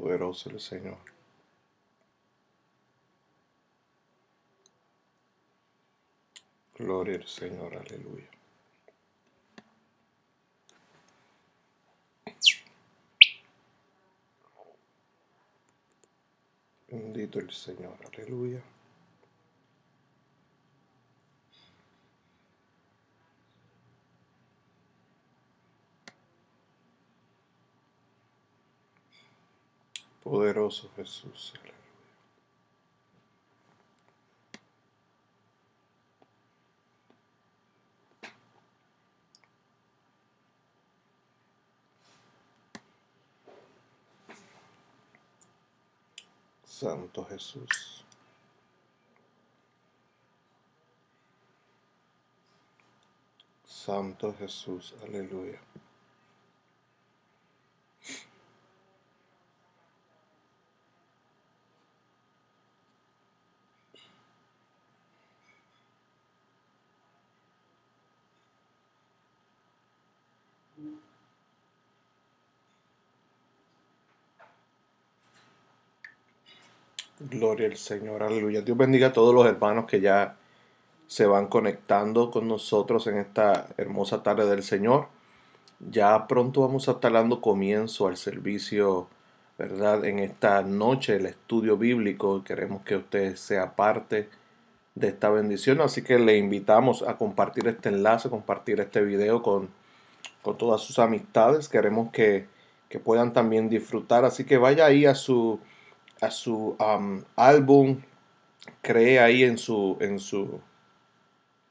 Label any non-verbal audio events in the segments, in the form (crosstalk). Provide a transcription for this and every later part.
Poderoso el Señor. Gloria al Señor, aleluya. Bendito el Señor, aleluya. Poderoso Jesús, aleluya. Santo Jesús. Santo Jesús, aleluya. Gloria al Señor, aleluya. Dios bendiga a todos los hermanos que ya se van conectando con nosotros en esta hermosa tarde del Señor. Ya pronto vamos a estar dando comienzo al servicio, ¿verdad? En esta noche, el estudio bíblico. Queremos que usted sea parte de esta bendición. Así que le invitamos a compartir este enlace, compartir este video con, con todas sus amistades. Queremos que puedan también disfrutar. Así que vaya ahí a su a su um, álbum, cree ahí en su, en su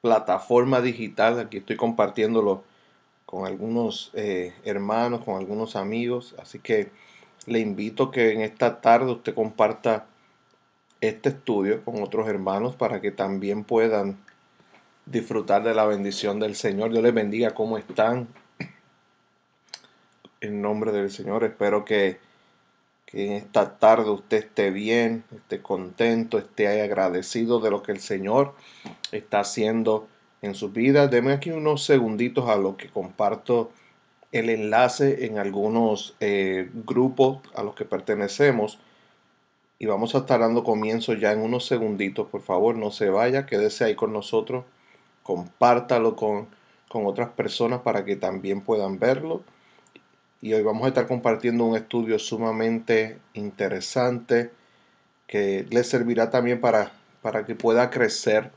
plataforma digital. Aquí estoy compartiéndolo con algunos eh, hermanos, con algunos amigos. Así que le invito que en esta tarde usted comparta este estudio con otros hermanos para que también puedan disfrutar de la bendición del Señor. Dios les bendiga cómo están. En nombre del Señor, espero que que en esta tarde usted esté bien, esté contento, esté agradecido de lo que el Señor está haciendo en su vida. Deme aquí unos segunditos a lo que comparto el enlace en algunos eh, grupos a los que pertenecemos. Y vamos a estar dando comienzo ya en unos segunditos. Por favor, no se vaya, quédese ahí con nosotros. Compártalo con, con otras personas para que también puedan verlo y hoy vamos a estar compartiendo un estudio sumamente interesante que le servirá también para, para que pueda crecer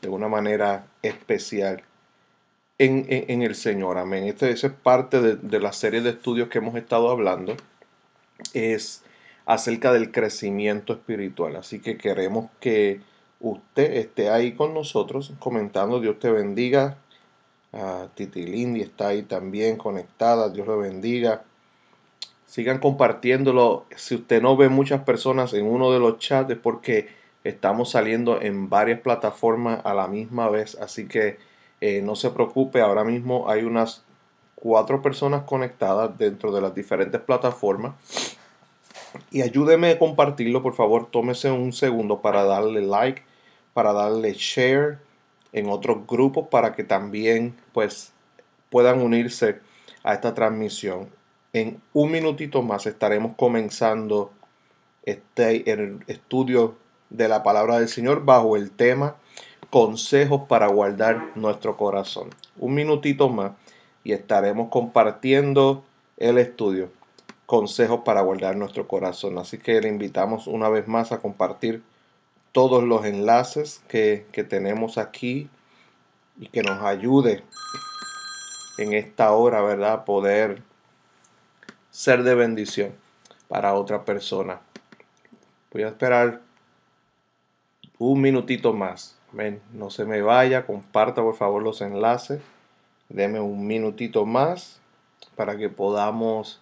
de una manera especial en, el Señor. Amén. Este es parte de, de, la serie de estudios que hemos estado hablando. Es acerca del crecimiento espiritual. Así que queremos que usted esté ahí con nosotros comentando. Dios te bendiga. Titi Lindy está ahí también conectada. Dios lo bendiga. Sigan compartiéndolo. Si usted no ve muchas personas en uno de los chats es porque estamos saliendo en varias plataformas a la misma vez. Así que eh, no se preocupe. Ahora mismo hay unas cuatro personas conectadas dentro de las diferentes plataformas. Y ayúdeme a compartirlo, por favor, tómese un segundo para darle like, para darle share, en otros grupos para que también pues puedan unirse a esta transmisión. En un minutito más estaremos comenzando este el estudio de la palabra del Señor bajo el tema consejos para guardar nuestro corazón. Un minutito más y estaremos compartiendo el estudio consejos para guardar nuestro corazón. Así que le invitamos una vez más a compartir todos los enlaces que, que tenemos aquí y que nos ayude en esta hora, ¿verdad? Poder ser de bendición para otra persona. Voy a esperar un minutito más. Ven, no se me vaya, comparta por favor los enlaces. Deme un minutito más para que podamos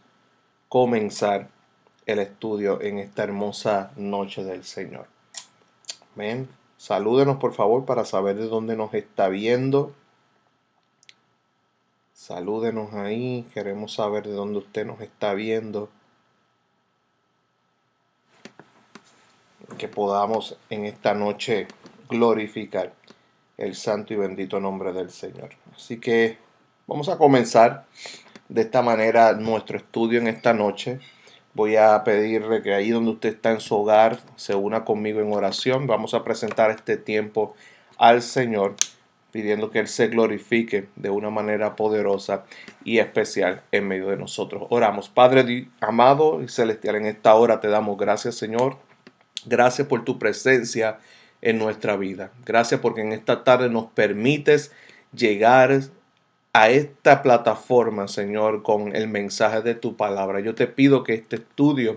comenzar el estudio en esta hermosa noche del Señor. Amén. Salúdenos por favor para saber de dónde nos está viendo. Salúdenos ahí, queremos saber de dónde usted nos está viendo. Que podamos en esta noche glorificar el santo y bendito nombre del Señor. Así que vamos a comenzar de esta manera nuestro estudio en esta noche. Voy a pedirle que ahí donde usted está en su hogar se una conmigo en oración. Vamos a presentar este tiempo al Señor pidiendo que Él se glorifique de una manera poderosa y especial en medio de nosotros. Oramos, Padre amado y celestial, en esta hora te damos gracias, Señor. Gracias por tu presencia en nuestra vida. Gracias porque en esta tarde nos permites llegar a esta plataforma, Señor, con el mensaje de tu palabra. Yo te pido que este estudio,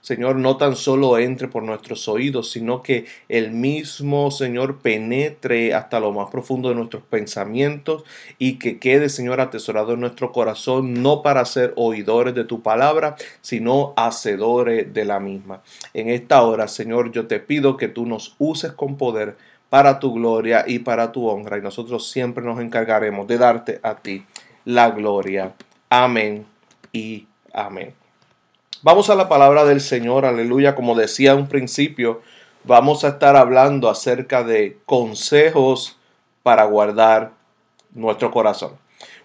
Señor, no tan solo entre por nuestros oídos, sino que el mismo, Señor, penetre hasta lo más profundo de nuestros pensamientos y que quede, Señor, atesorado en nuestro corazón, no para ser oidores de tu palabra, sino hacedores de la misma. En esta hora, Señor, yo te pido que tú nos uses con poder para tu gloria y para tu honra. Y nosotros siempre nos encargaremos de darte a ti la gloria. Amén y amén. Vamos a la palabra del Señor, aleluya. Como decía un principio, vamos a estar hablando acerca de consejos para guardar nuestro corazón.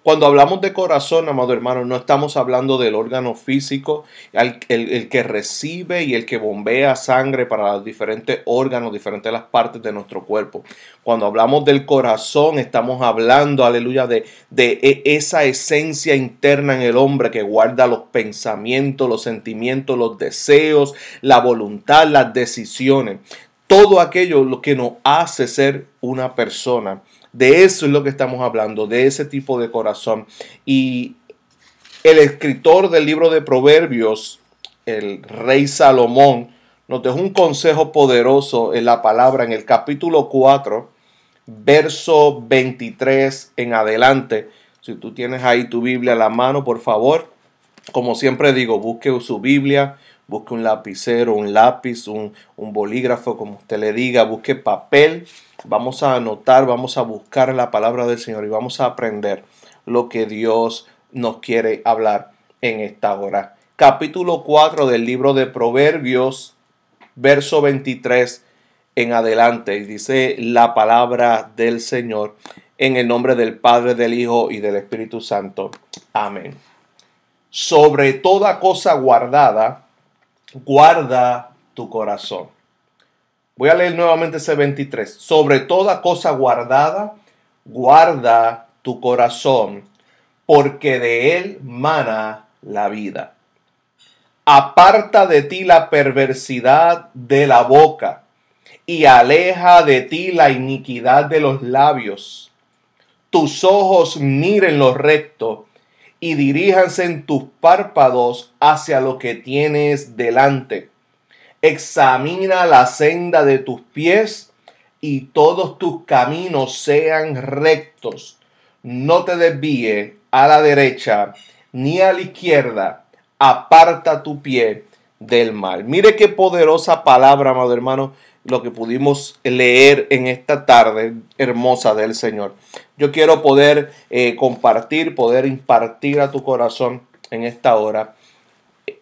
Cuando hablamos de corazón, amado hermano, no estamos hablando del órgano físico, el, que recibe y el que bombea sangre para los diferentes órganos, diferentes las partes de nuestro cuerpo. Cuando hablamos del corazón, estamos hablando, aleluya, de, de e, esa esencia interna en el hombre que guarda los pensamientos, los sentimientos, los deseos, la voluntad, las decisiones. Todo aquello lo que nos hace ser una persona de eso es lo que estamos hablando, de ese tipo de corazón. Y el escritor del libro de Proverbios, el rey Salomón, nos dejó un consejo poderoso en la palabra en el capítulo 4, verso 23 en adelante. Si tú tienes ahí tu Biblia a la mano, por favor, como siempre digo, busque su Biblia, busque un lapicero, un lápiz, un, un bolígrafo, como usted le diga, busque papel vamos a anotar, vamos a buscar la palabra del Señor y vamos a aprender lo que Dios nos quiere hablar en esta hora. Capítulo 4 del libro de Proverbios, verso 23 en adelante. Y dice la palabra del Señor en el nombre del Padre, del Hijo y del Espíritu Santo. Amén. Sobre toda cosa guardada, guarda tu corazón Voy a leer nuevamente ese 23. Sobre toda cosa guardada, guarda tu corazón, porque de él mana la vida. Aparta de ti la perversidad de la boca y aleja de ti la iniquidad de los labios. Tus ojos miren lo recto y diríjanse en tus párpados hacia lo que tienes delante examina la senda de tus pies y todos tus caminos sean rectos. No te desvíe a la derecha ni a la izquierda. Aparta tu pie del mal. Mire qué poderosa palabra, amado hermano, lo que pudimos leer en esta tarde hermosa del Señor. Yo quiero poder eh, compartir, poder impartir a tu corazón en esta hora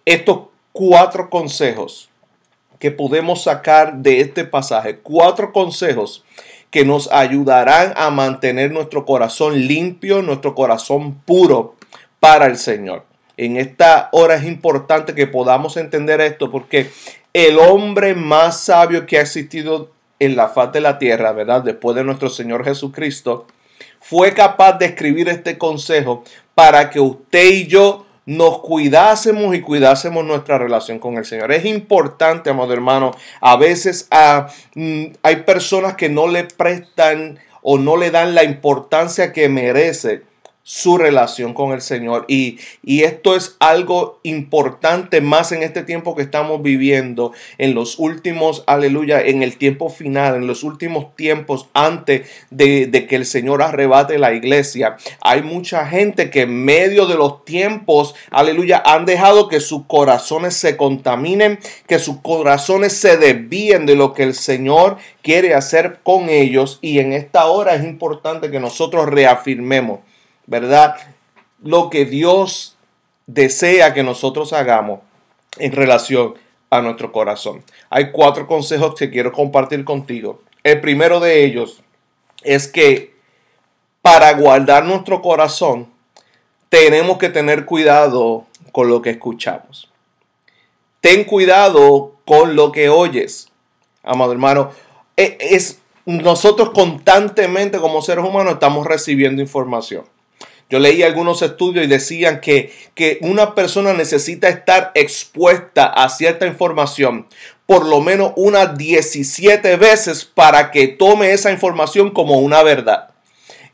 estos cuatro consejos que podemos sacar de este pasaje. Cuatro consejos que nos ayudarán a mantener nuestro corazón limpio, nuestro corazón puro para el Señor. En esta hora es importante que podamos entender esto porque el hombre más sabio que ha existido en la faz de la tierra, ¿verdad? Después de nuestro Señor Jesucristo, fue capaz de escribir este consejo para que usted y yo nos cuidásemos y cuidásemos nuestra relación con el Señor. Es importante, amado hermano, a veces ah, mm, hay personas que no le prestan o no le dan la importancia que merece su relación con el Señor. Y, y, esto es algo importante más en este tiempo que estamos viviendo, en los últimos, aleluya, en el tiempo final, en los últimos tiempos antes de, de que el Señor arrebate la iglesia. Hay mucha gente que en medio de los tiempos, aleluya, han dejado que sus corazones se contaminen, que sus corazones se desvíen de lo que el Señor quiere hacer con ellos. Y en esta hora es importante que nosotros reafirmemos ¿verdad? Lo que Dios desea que nosotros hagamos en relación a nuestro corazón. Hay cuatro consejos que quiero compartir contigo. El primero de ellos es que para guardar nuestro corazón tenemos que tener cuidado con lo que escuchamos. Ten cuidado con lo que oyes. Amado hermano, e, es, nosotros constantemente como seres humanos estamos recibiendo información. Yo leí algunos estudios y decían que, que una persona necesita estar expuesta a cierta información por lo menos unas 17 veces para que tome esa información como una verdad.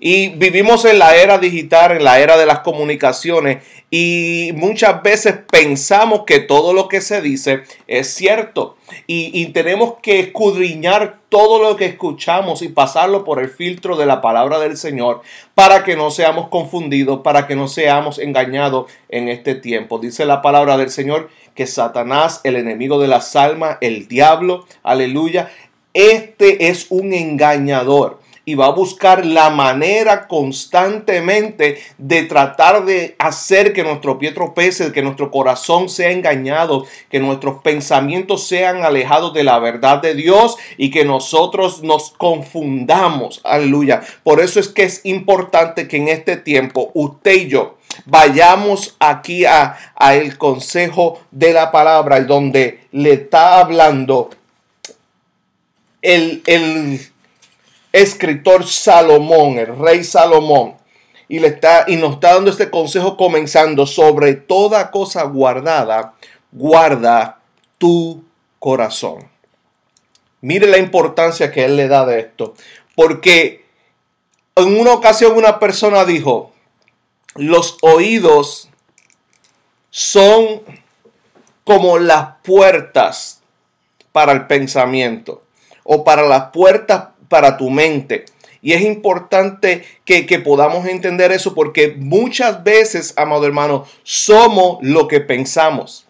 Y vivimos en la era digital, en la era de las comunicaciones y muchas veces pensamos que todo lo que se dice es cierto y, tenemos que escudriñar todo lo que escuchamos y pasarlo por el filtro de la palabra del Señor para que no seamos confundidos, para que no seamos engañados en este tiempo. Dice la palabra del Señor que Satanás, el enemigo de las almas, el diablo, aleluya, este es un engañador y va a buscar la manera constantemente de tratar de hacer que nuestro pie tropece, que nuestro corazón sea engañado, que nuestros pensamientos sean alejados de la verdad de Dios y que nosotros nos confundamos. Aleluya. Por eso es que es importante que en este tiempo usted y yo vayamos aquí a, el consejo de la palabra donde le está hablando el, el escritor Salomón, el rey Salomón, y, le está, y nos está dando este consejo comenzando sobre toda cosa guardada, guarda tu corazón. Mire la importancia que él le da de esto, porque en una ocasión una persona dijo, los oídos son como las puertas para el pensamiento o para las puertas para tu mente. Y es importante que, podamos entender eso porque muchas veces, amado hermano, somos lo que pensamos.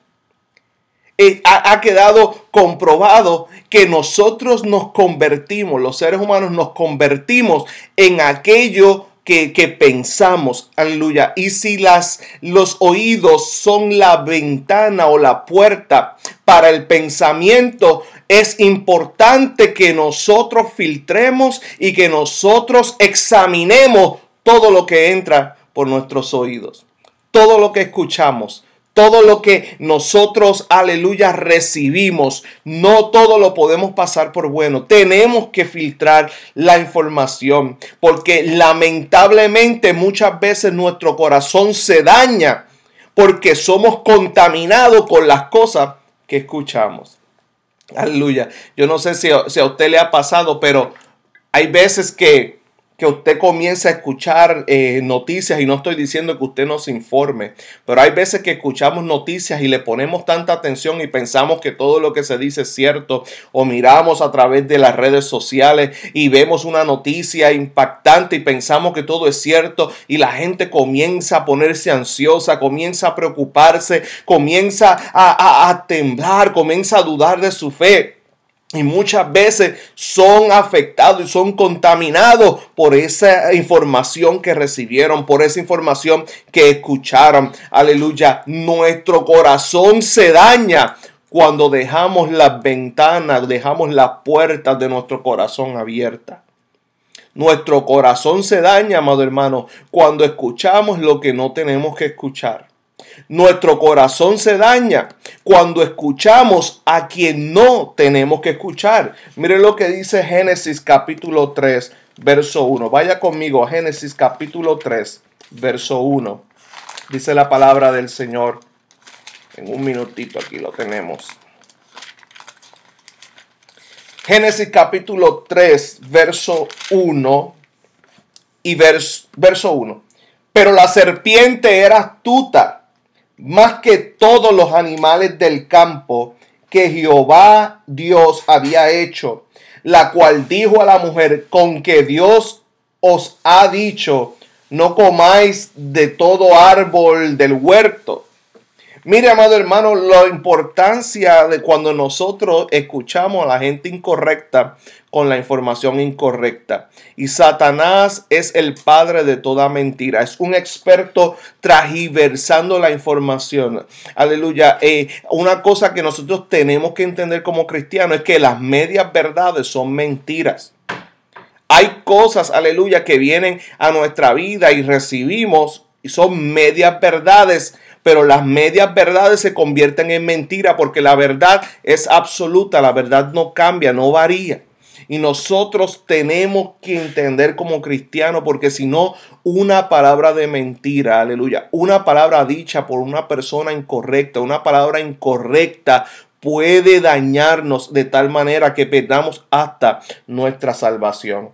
Eh, ha, quedado comprobado que nosotros nos convertimos, los seres humanos nos convertimos en aquello que, pensamos. Aleluya. Y si las, los oídos son la ventana o la puerta para el pensamiento, es importante que nosotros filtremos y que nosotros examinemos todo lo que entra por nuestros oídos, todo lo que escuchamos, todo lo que nosotros, aleluya, recibimos, no todo lo podemos pasar por bueno. Tenemos que filtrar la información porque lamentablemente muchas veces nuestro corazón se daña porque somos contaminados con las cosas que escuchamos. Aleluya. Yo no sé si, a usted le ha pasado, pero hay veces que que usted comienza a escuchar eh, noticias, y no estoy diciendo que usted nos informe, pero hay veces que escuchamos noticias y le ponemos tanta atención y pensamos que todo lo que se dice es cierto, o miramos a través de las redes sociales y vemos una noticia impactante y pensamos que todo es cierto, y la gente comienza a ponerse ansiosa, comienza a preocuparse, comienza a temblar, comienza a dudar de su fe. Y muchas veces son afectados y son contaminados por esa información que recibieron, por esa información que escucharon. Aleluya, nuestro corazón se daña cuando dejamos las ventanas, dejamos las puertas de nuestro corazón abiertas. Nuestro corazón se daña, amado hermano, cuando escuchamos lo que no tenemos que escuchar. Nuestro corazón se daña cuando escuchamos a quien no tenemos que escuchar. Miren lo que dice Génesis capítulo 3, verso 1. Vaya conmigo Génesis capítulo 3, verso 1. Dice la palabra del Señor. En un minutito aquí lo tenemos. Génesis capítulo 3, verso 1 y verso 1. Pero la serpiente era astuta más que todos los animales del campo que Jehová Dios había hecho, la cual dijo a la mujer, con que Dios os ha dicho, no comáis de todo árbol del huerto. Mire, amado hermano, la importancia de cuando nosotros escuchamos a la gente incorrecta con la información incorrecta. Y Satanás es el padre de toda mentira. Es un experto tragiversando la información. Aleluya. Eh, una cosa que nosotros tenemos que entender como cristianos es que las medias verdades son mentiras. Hay cosas, aleluya, que vienen a nuestra vida y recibimos y son medias verdades pero las medias verdades se convierten en mentira porque la verdad es absoluta, la verdad no cambia, no varía. Y nosotros tenemos que entender como cristianos, porque si no, una palabra de mentira, aleluya, una palabra dicha por una persona incorrecta, una palabra incorrecta puede dañarnos de tal manera que perdamos hasta nuestra salvación.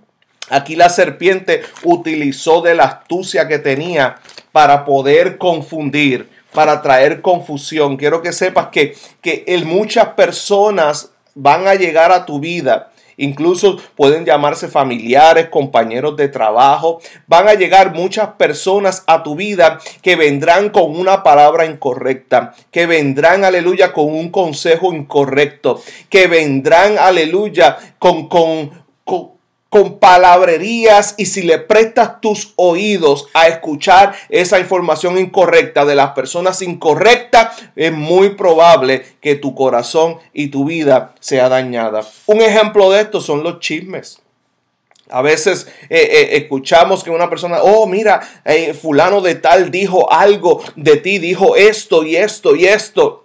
Aquí la serpiente utilizó de la astucia que tenía para poder confundir para traer confusión. Quiero que sepas que, que muchas personas van a llegar a tu vida. Incluso pueden llamarse familiares, compañeros de trabajo. Van a llegar muchas personas a tu vida que vendrán con una palabra incorrecta, que vendrán, aleluya, con un consejo incorrecto, que vendrán, aleluya, con, con con palabrerías y si le prestas tus oídos a escuchar esa información incorrecta de las personas incorrectas, es muy probable que tu corazón y tu vida sea dañada. Un ejemplo de esto son los chismes. A veces eh, eh, escuchamos que una persona, oh, mira, eh, fulano de tal dijo algo de ti, dijo esto y esto y esto.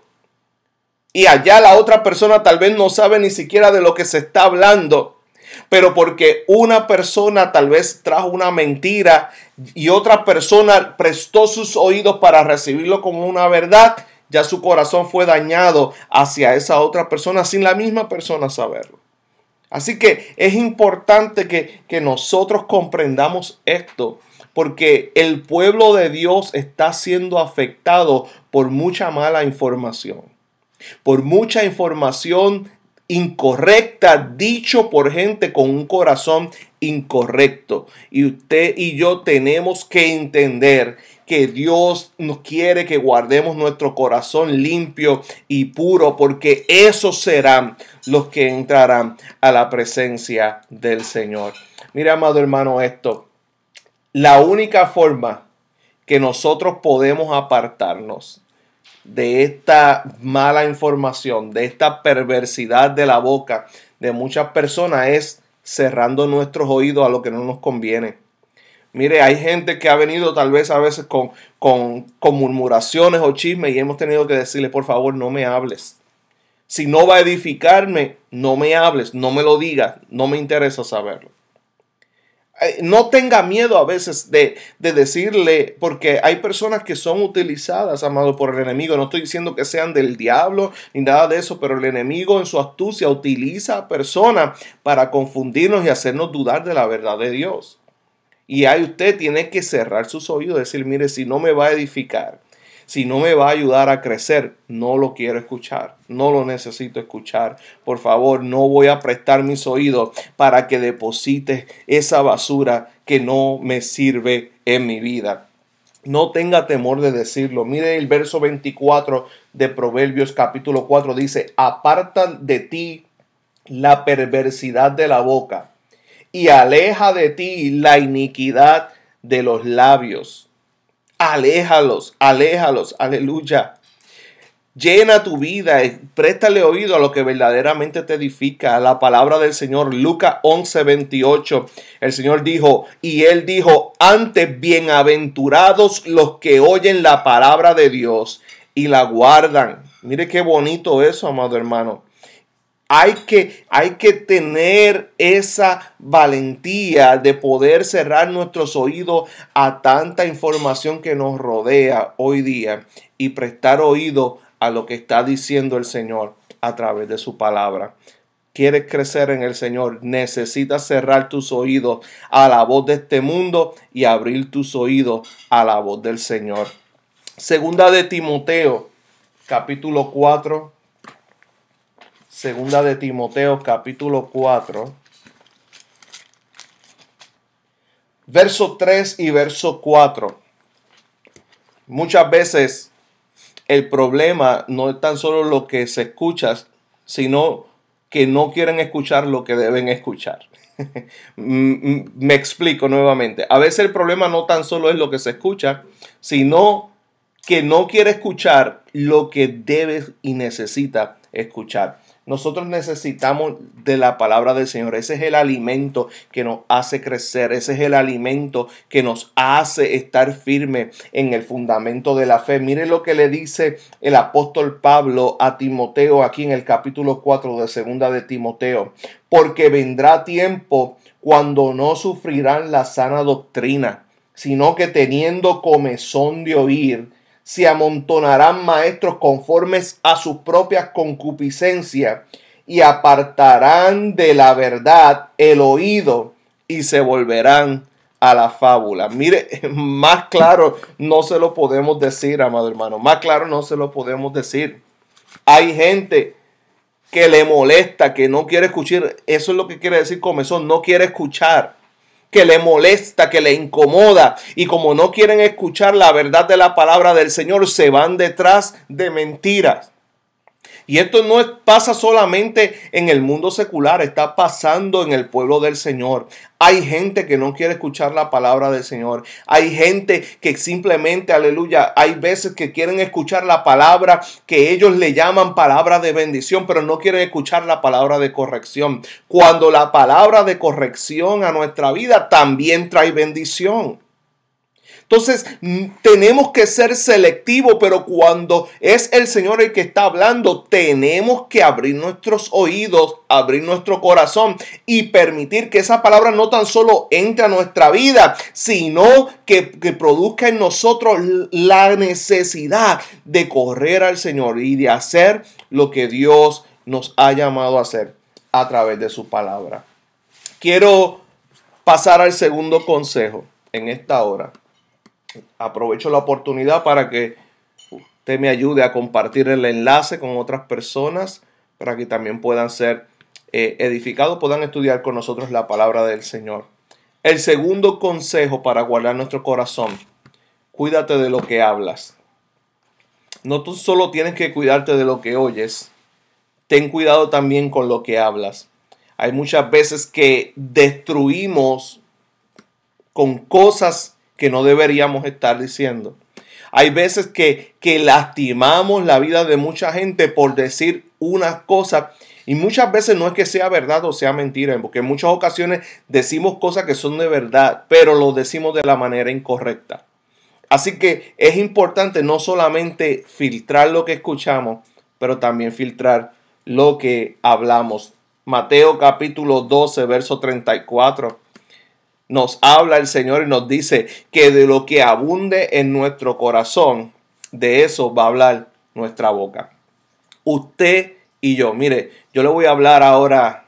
Y allá la otra persona tal vez no sabe ni siquiera de lo que se está hablando pero porque una persona tal vez trajo una mentira y otra persona prestó sus oídos para recibirlo como una verdad, ya su corazón fue dañado hacia esa otra persona sin la misma persona saberlo. Así que es importante que, que nosotros comprendamos esto porque el pueblo de Dios está siendo afectado por mucha mala información, por mucha información incorrecta, dicho por gente con un corazón incorrecto. Y usted y yo tenemos que entender que Dios nos quiere que guardemos nuestro corazón limpio y puro, porque esos serán los que entrarán a la presencia del Señor. Mira, amado hermano, esto. La única forma que nosotros podemos apartarnos de esta mala información, de esta perversidad de la boca de muchas personas es cerrando nuestros oídos a lo que no nos conviene. Mire, hay gente que ha venido tal vez a veces con, con, con murmuraciones o chismes y hemos tenido que decirle, por favor, no me hables. Si no va a edificarme, no me hables, no me lo digas, no me interesa saberlo. Eh, no tenga miedo a veces de, decirle, porque hay personas que son utilizadas, amado, por el enemigo. No estoy diciendo que sean del diablo ni nada de eso, pero el enemigo en su astucia utiliza a personas para confundirnos y hacernos dudar de la verdad de Dios. Y ahí usted tiene que cerrar sus oídos, decir, mire, si no me va a edificar, si no me va a ayudar a crecer, no lo quiero escuchar, no lo necesito escuchar. Por favor, no voy a prestar mis oídos para que deposites esa basura que no me sirve en mi vida. No tenga temor de decirlo. Mire el verso 24 de Proverbios capítulo 4 dice, aparta de ti la perversidad de la boca y aleja de ti la iniquidad de los labios aléjalos, aléjalos, aleluya. Llena tu vida, préstale oído a lo que verdaderamente te edifica, a la palabra del Señor. Lucas 11, 28. El Señor dijo, y él dijo, antes bienaventurados los que oyen la palabra de Dios y la guardan. Mire qué bonito eso, amado hermano. Hay que, hay que tener esa valentía de poder cerrar nuestros oídos a tanta información que nos rodea hoy día y prestar oído a lo que está diciendo el Señor a través de su palabra. Quieres crecer en el Señor, necesitas cerrar tus oídos a la voz de este mundo y abrir tus oídos a la voz del Señor. Segunda de Timoteo, capítulo 4, Segunda de Timoteo capítulo 4, verso 3 y verso 4. Muchas veces el problema no es tan solo lo que se escucha, sino que no quieren escuchar lo que deben escuchar. (laughs) Mm, mm, me explico nuevamente. A veces el problema no tan solo es lo que se escucha, sino que no quiere escuchar lo que debe y necesita escuchar. Nosotros necesitamos de la palabra del Señor. Ese es el alimento que nos hace crecer. Ese es el alimento que nos hace estar firme en el fundamento de la fe. Mire lo que le dice el apóstol Pablo a Timoteo aquí en el capítulo 4 de segunda de Timoteo. Porque vendrá tiempo cuando no sufrirán la sana doctrina, sino que teniendo comezón de oír, se amontonarán maestros conformes a sus propias concupiscencia y apartarán de la verdad el oído y se volverán a la fábula. Mire, (laughs) más claro no se lo podemos decir, amado hermano, más claro no se lo podemos decir. Hay gente que le molesta, que no quiere escuchar, eso es lo que quiere decir comezón, no quiere escuchar que le molesta, que le incomoda. Y como no quieren escuchar la verdad de la palabra del Señor, se van detrás de mentiras. Y esto no pasa solamente en el mundo secular, está pasando en el pueblo del Señor. Hay gente que no quiere escuchar la palabra del Señor. Hay gente que simplemente, aleluya, hay veces que quieren escuchar la palabra que ellos le llaman palabra de bendición, pero no quieren escuchar la palabra de corrección. Cuando la palabra de corrección a nuestra vida también trae bendición. Entonces, mm, tenemos que ser selectivos, pero cuando es el Señor el que está hablando, tenemos que abrir nuestros oídos, abrir nuestro corazón y permitir que esa palabra no tan solo entre a nuestra vida, sino que, que produzca en nosotros la necesidad de correr al Señor y de hacer lo que Dios nos ha llamado a hacer a través de su palabra. Quiero pasar al segundo consejo en esta hora aprovecho la oportunidad para que usted me ayude a compartir el enlace con otras personas para que también puedan ser eh, edificados, puedan estudiar con nosotros la palabra del Señor. El segundo consejo para guardar nuestro corazón, cuídate de lo que hablas. No tú solo tienes que cuidarte de lo que oyes, ten cuidado también con lo que hablas. Hay muchas veces que destruimos con cosas que no deberíamos estar diciendo. Hay veces que, lastimamos la vida de mucha gente por decir unas cosas y muchas veces no es que sea verdad o sea mentira, porque en muchas ocasiones decimos cosas que son de verdad, pero lo decimos de la manera incorrecta. Así que es importante no solamente filtrar lo que escuchamos, pero también filtrar lo que hablamos. Mateo capítulo 12, verso 34 nos habla el Señor y nos dice que de lo que abunde en nuestro corazón, de eso va a hablar nuestra boca. Usted y yo, mire, yo le voy a hablar ahora,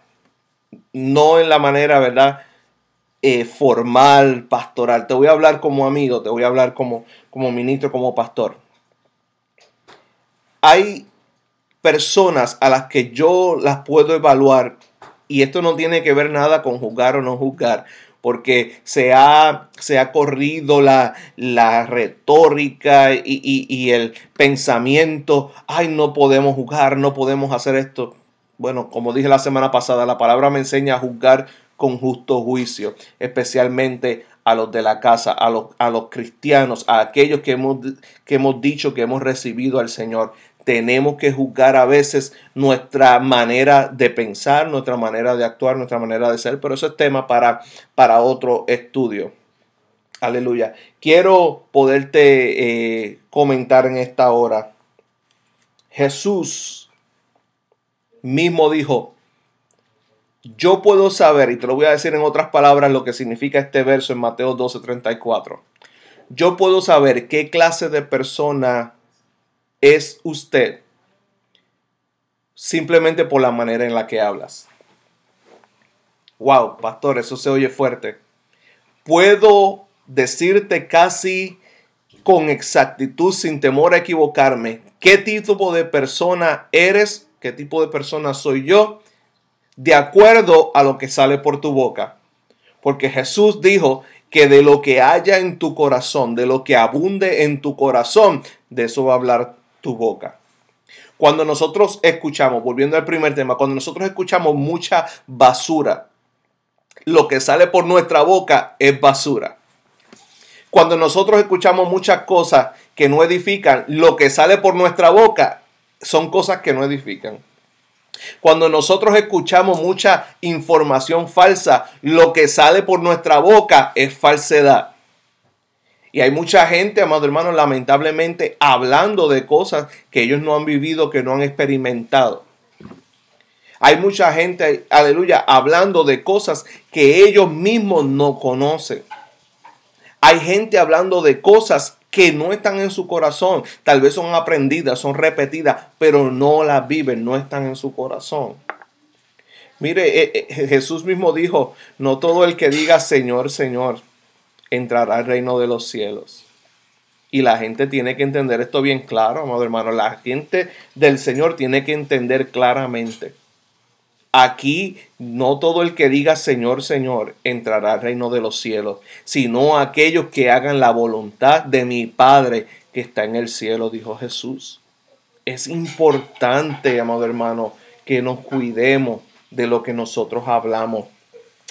no en la manera, ¿verdad? Eh, formal, pastoral. Te voy a hablar como amigo, te voy a hablar como, como ministro, como pastor. Hay personas a las que yo las puedo evaluar y esto no tiene que ver nada con juzgar o no juzgar porque se ha, se ha corrido la, retórica y, el pensamiento, ay, no podemos juzgar, no podemos hacer esto. Bueno, como dije la semana pasada, la palabra me enseña a juzgar con justo juicio, especialmente a los de la casa, a los, a los cristianos, a aquellos que hemos, que hemos dicho que hemos recibido al Señor tenemos que juzgar a veces nuestra manera de pensar, nuestra manera de actuar, nuestra manera de ser, pero eso es tema para, para otro estudio. Aleluya. Quiero poderte eh, comentar en esta hora. Jesús mismo dijo, yo puedo saber, y te lo voy a decir en otras palabras lo que significa este verso en Mateo 12:34, yo puedo saber qué clase de persona es usted simplemente por la manera en la que hablas. Wow, pastor, eso se oye fuerte. Puedo decirte casi con exactitud, sin temor a equivocarme, qué tipo de persona eres, qué tipo de persona soy yo, de acuerdo a lo que sale por tu boca. Porque Jesús dijo que de lo que haya en tu corazón, de lo que abunde en tu corazón, de eso va a hablar tu boca. Cuando nosotros escuchamos, volviendo al primer tema, cuando nosotros escuchamos mucha basura, lo que sale por nuestra boca es basura. Cuando nosotros escuchamos muchas cosas que no edifican, lo que sale por nuestra boca son cosas que no edifican. Cuando nosotros escuchamos mucha información falsa, lo que sale por nuestra boca es falsedad. Y hay mucha gente, amado hermano, lamentablemente hablando de cosas que ellos no han vivido, que no han experimentado. Hay mucha gente, aleluya, hablando de cosas que ellos mismos no conocen. Hay gente hablando de cosas que no están en su corazón. Tal vez son aprendidas, son repetidas, pero no las viven, no están en su corazón. Mire, eh, eh, Jesús mismo dijo, no todo el que diga Señor, Señor entrará al reino de los cielos. Y la gente tiene que entender esto bien claro, amado hermano. La gente del Señor tiene que entender claramente. Aquí no todo el que diga Señor, Señor entrará al reino de los cielos, sino aquellos que hagan la voluntad de mi Padre que está en el cielo, dijo Jesús. Es importante, amado hermano, que nos cuidemos de lo que nosotros hablamos.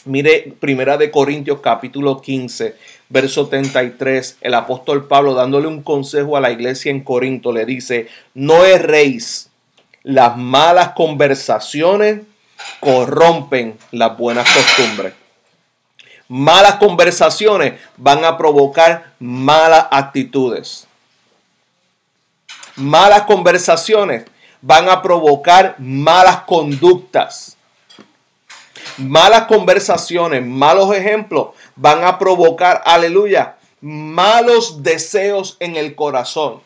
Mire, primera de Corintios capítulo 15, verso 33, el apóstol Pablo dándole un consejo a la iglesia en Corinto le dice, no erréis, las malas conversaciones corrompen las buenas costumbres. Malas conversaciones van a provocar malas actitudes. Malas conversaciones van a provocar malas conductas. Malas conversaciones, malos ejemplos van a provocar, aleluya, malos deseos en el corazón.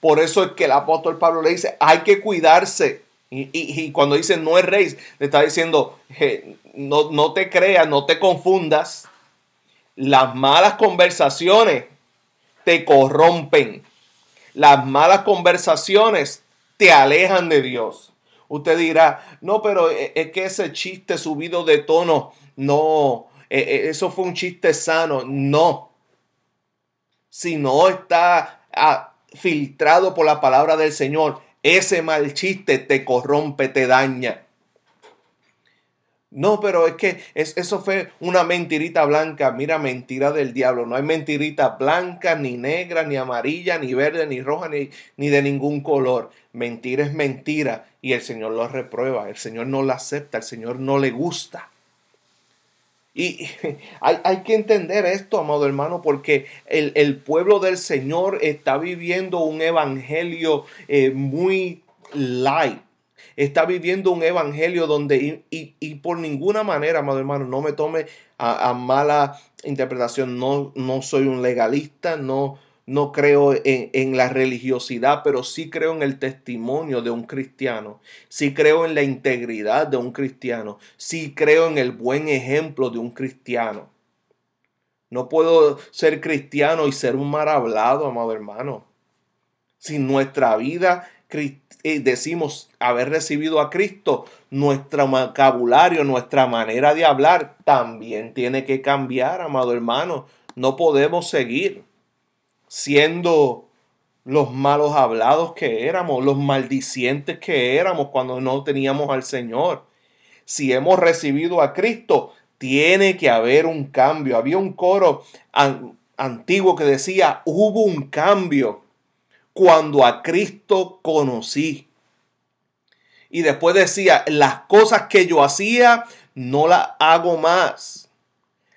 Por eso es que el apóstol Pablo le dice, hay que cuidarse. Y, cuando dice no es rey, le está diciendo, no te creas, no te confundas. Las malas conversaciones te corrompen. Las malas conversaciones te alejan de Dios. Usted dirá, no, pero eh, eh, es que ese chiste subido de tono, no, eh, eso fue un chiste sano, no. Si no está ah, filtrado por la palabra del Señor, ese mal chiste te corrompe, te daña. No, pero es que es, eso fue una mentirita blanca. Mira, mentira del diablo. No hay mentirita blanca, ni negra, ni amarilla, ni verde, ni roja, ni, ni de ningún color. Mentira es mentira. Y el Señor lo reprueba. El Señor no la acepta. El Señor no le gusta. Y (laughs) hay, que entender esto, amado hermano, porque el, pueblo del Señor está viviendo un evangelio eh, muy light está viviendo un evangelio donde, y, por ninguna manera, amado hermano, no me tome a, mala interpretación, no, no soy un legalista, no, no creo en, la religiosidad, pero sí creo en el testimonio de un cristiano, sí creo en la integridad de un cristiano, sí creo en el buen ejemplo de un cristiano. No puedo ser cristiano y ser un mal hablado, amado hermano. Si nuestra vida eh, decimos haber recibido a Cristo, nuestro vocabulario, nuestra manera de hablar también tiene que cambiar, amado hermano. No podemos seguir siendo los malos hablados que éramos, los maldicientes que éramos cuando no teníamos al Señor. Si hemos recibido a Cristo, tiene que haber un cambio. Había un coro antiguo que decía, hubo un cambio cuando a Cristo conocí. Y después decía, las cosas que yo hacía, no las hago más.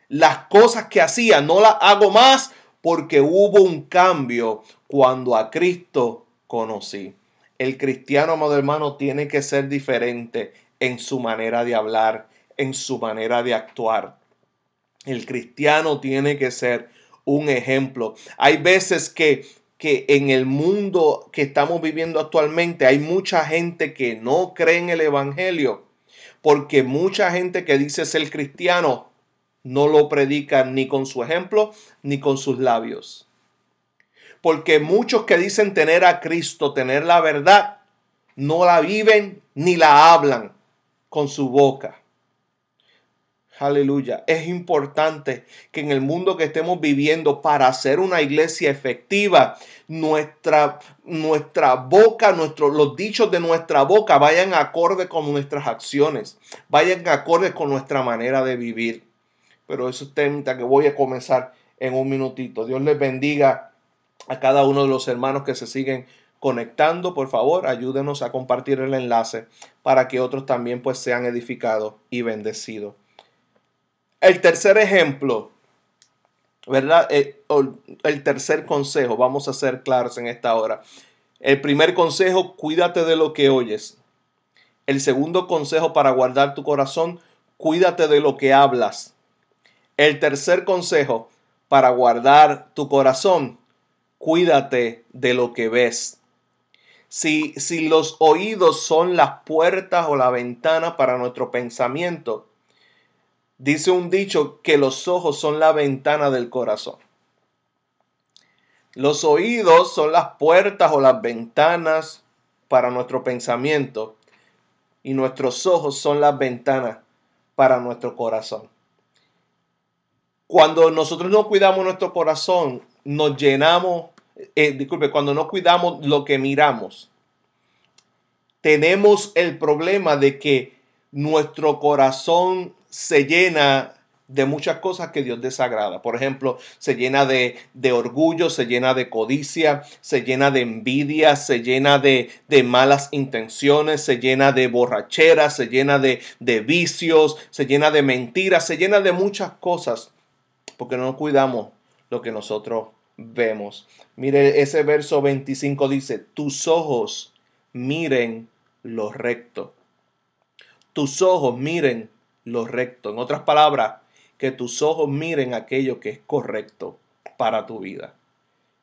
Las cosas que hacía, no las hago más porque hubo un cambio cuando a Cristo conocí. El cristiano, amado hermano, tiene que ser diferente en su manera de hablar, en su manera de actuar. El cristiano tiene que ser un ejemplo. Hay veces que que en el mundo que estamos viviendo actualmente hay mucha gente que no cree en el Evangelio, porque mucha gente que dice ser cristiano no lo predica ni con su ejemplo ni con sus labios. Porque muchos que dicen tener a Cristo, tener la verdad, no la viven ni la hablan con su boca. Aleluya. Es importante que en el mundo que estemos viviendo para ser una iglesia efectiva, nuestra, nuestra boca, nuestro, los dichos de nuestra boca vayan acorde con nuestras acciones, vayan acorde con nuestra manera de vivir. Pero eso es tema que voy a comenzar en un minutito. Dios les bendiga a cada uno de los hermanos que se siguen conectando, por favor, ayúdenos a compartir el enlace para que otros también pues sean edificados y bendecidos. El tercer ejemplo, ¿verdad? Eh, el, tercer consejo, vamos a ser claros en esta hora. El primer consejo, cuídate de lo que oyes. El segundo consejo para guardar tu corazón, cuídate de lo que hablas. El tercer consejo para guardar tu corazón, cuídate de lo que ves. Si, si los oídos son las puertas o la ventana para nuestro pensamiento, Dice un dicho que los ojos son la ventana del corazón. Los oídos son las puertas o las ventanas para nuestro pensamiento y nuestros ojos son las ventanas para nuestro corazón. Cuando nosotros no cuidamos nuestro corazón, nos llenamos, eh, disculpe, cuando no cuidamos lo que miramos, tenemos el problema de que nuestro corazón se llena de muchas cosas que Dios desagrada. Por ejemplo, se llena de, orgullo, se llena de codicia, se llena de envidia, se llena de, malas intenciones, se llena de borracheras, se llena de, de vicios, se llena de mentiras, se llena de muchas cosas, porque no cuidamos lo que nosotros vemos. Mire, ese verso 25 dice, tus ojos miren lo recto. Tus ojos miren lo recto. En otras palabras, que tus ojos miren aquello que es correcto para tu vida.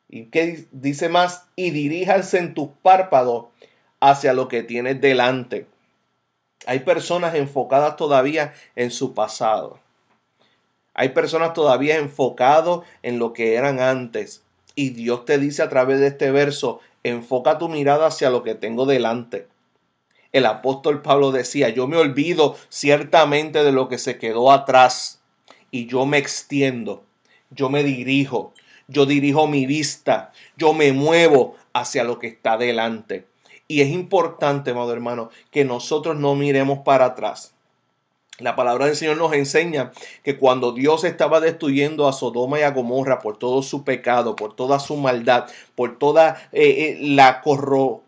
¿Y qué dice más? Y diríjanse en tus párpados hacia lo que tienes delante. Hay personas enfocadas todavía en su pasado. Hay personas todavía enfocadas en lo que eran antes. Y Dios te dice a través de este verso, enfoca tu mirada hacia lo que tengo delante el apóstol Pablo decía, yo me olvido ciertamente de lo que se quedó atrás y yo me extiendo, yo me dirijo, yo dirijo mi vista, yo me muevo hacia lo que está delante. Y es importante, amado hermano, que nosotros no miremos para atrás. La palabra del Señor nos enseña que cuando Dios estaba destruyendo a Sodoma y a Gomorra por todo su pecado, por toda su maldad, por toda eh, eh, la corrupción,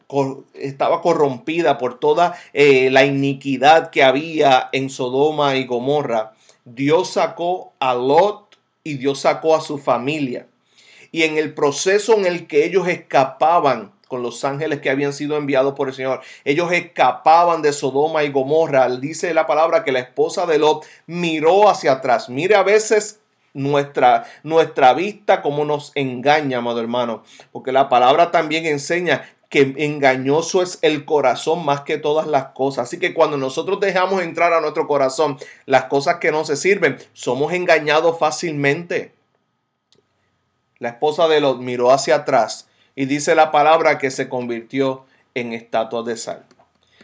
estaba corrompida por toda eh, la iniquidad que había en Sodoma y Gomorra. Dios sacó a Lot y Dios sacó a su familia. Y en el proceso en el que ellos escapaban con los ángeles que habían sido enviados por el Señor. Ellos escapaban de Sodoma y Gomorra. Dice la palabra que la esposa de Lot miró hacia atrás. Mire a veces nuestra, nuestra vista como nos engaña, amado hermano. Porque la palabra también enseña que engañoso es el corazón más que todas las cosas. Así que cuando nosotros dejamos entrar a nuestro corazón las cosas que no se sirven, somos engañados fácilmente. La esposa de Lot miró hacia atrás y dice la palabra que se convirtió en estatua de sal.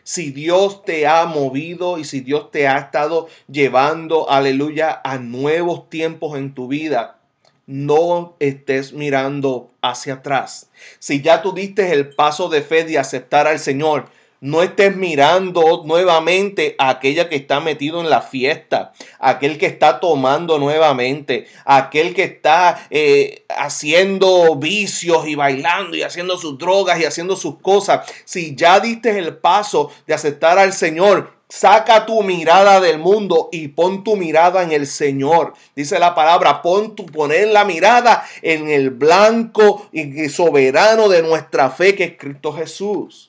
Si Dios te ha movido y si Dios te ha estado llevando, aleluya, a nuevos tiempos en tu vida, no estés mirando hacia atrás. Si ya tú diste el paso de fe de aceptar al Señor, no estés mirando nuevamente a aquella que está metido en la fiesta, aquel que está tomando nuevamente, aquel que está eh, haciendo vicios y bailando y haciendo sus drogas y haciendo sus cosas. Si ya diste el paso de aceptar al Señor, Saca tu mirada del mundo y pon tu mirada en el Señor. Dice la palabra, pon tu poner la mirada en el blanco y soberano de nuestra fe que es Cristo Jesús.